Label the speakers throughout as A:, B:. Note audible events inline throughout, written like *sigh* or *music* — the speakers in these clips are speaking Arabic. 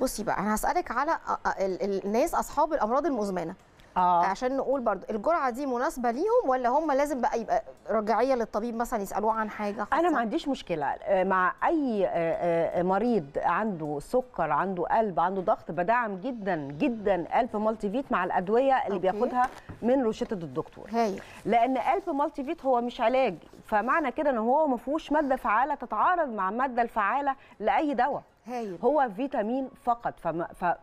A: بصي بقى انا هسالك على الناس اصحاب الامراض المزمنه آه. عشان نقول برضو الجرعه دي مناسبه ليهم ولا هم لازم بقى يبقى رجعيه للطبيب مثلا يسالوه عن حاجه خاصة؟ انا ما عنديش مشكله آه، مع اي آه، آه، مريض عنده
B: سكر عنده قلب عنده ضغط بدعم جدا جدا الف مالتي فيت مع الادويه اللي أوكي. بياخدها من روشته الدكتور هي. لان الف مالتي فيت هو مش علاج فمعنى كده ان هو ما فيهوش ماده فعاله تتعارض مع الماده الفعاله لاي دواء هايل. هو فيتامين فقط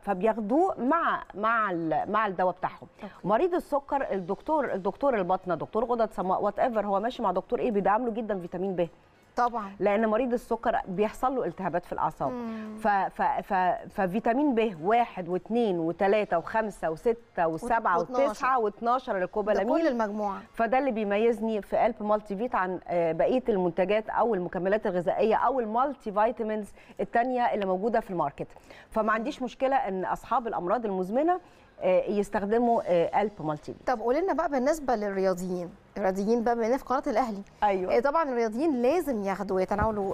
B: فبياخدوه مع مع مع الدواء بتاعهم أوكي. مريض السكر الدكتور الدكتور البطنه دكتور غدد صماء وات ايفر هو ماشي مع دكتور ايه بيدعم له جدا فيتامين ب طبعا لان مريض السكر بيحصل له التهابات في الاعصاب ف ف ف ففيتامين ب واحد واثنين وثلاثه وخمسه وسته وسبعه وتسعه و12 الكوبالامين كل المجموعه فده اللي بيميزني في قلب مالتي فيت عن آه، بقيه المنتجات او المكملات الغذائيه او المالتي فيتامينز الثانيه اللي موجوده في الماركت فما عنديش مشكله ان اصحاب الامراض المزمنه آه، يستخدموا آه، قلب مالتي
A: طب قول لنا بقى بالنسبه للرياضيين الرياضيين بقى بما في قناه الاهلي ايوه آه، طبعا الرياضيين لازم ياخدوا يتناولوا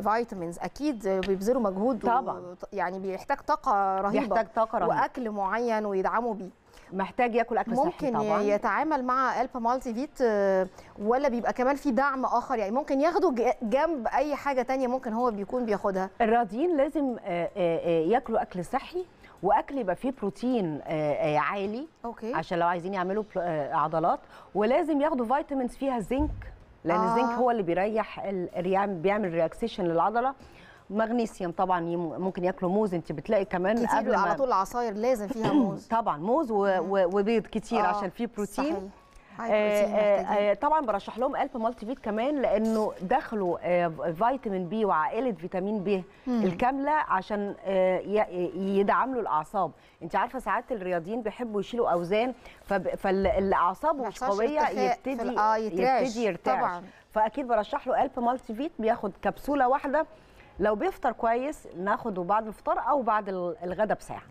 A: فيتامينز اكيد بيبذلوا مجهود طبعا و... يعني بيحتاج طاقه رهيبه بيحتاج طاقه رهيبه واكل معين ويدعموا بيه محتاج ياكل اكل صحي طبعا ممكن يتعامل مع البا مالتي فيت آه، ولا بيبقى كمان في دعم اخر يعني ممكن ياخده جنب اي حاجه تانية ممكن هو بيكون بياخدها الراضيين لازم
B: آه، آه، ياكلوا اكل صحي واكل يبقى فيه بروتين عالي
A: أوكي. عشان لو
B: عايزين يعملوا عضلات ولازم ياخدوا فيتامينز فيها زنك لان آه. الزنك هو اللي بيريح بيعمل ريلاكسيشن للعضله مغنيسيوم طبعا ممكن ياكلوا موز انت بتلاقي كمان كتير قبل على طول
A: العصاير لازم فيها *coughs* موز
B: طبعا موز وبيض كتير آه عشان فيه بروتين
A: صحيح. آه، آه،
B: طبعا برشح لهم الف مالتي فيت كمان لانه دخلوا آه، فيتامين بي وعائله فيتامين بي الكامله عشان يدعم له الاعصاب انت عارفه ساعات الرياضيين بيحبوا يشيلوا اوزان فالاعصاب مش قويه يبتدي يبتدي يرتعش طبعا فاكيد برشح له الف مالتي فيت بياخد كبسوله واحده لو بيفطر كويس ناخده بعد الفطار او بعد الغداء بساعه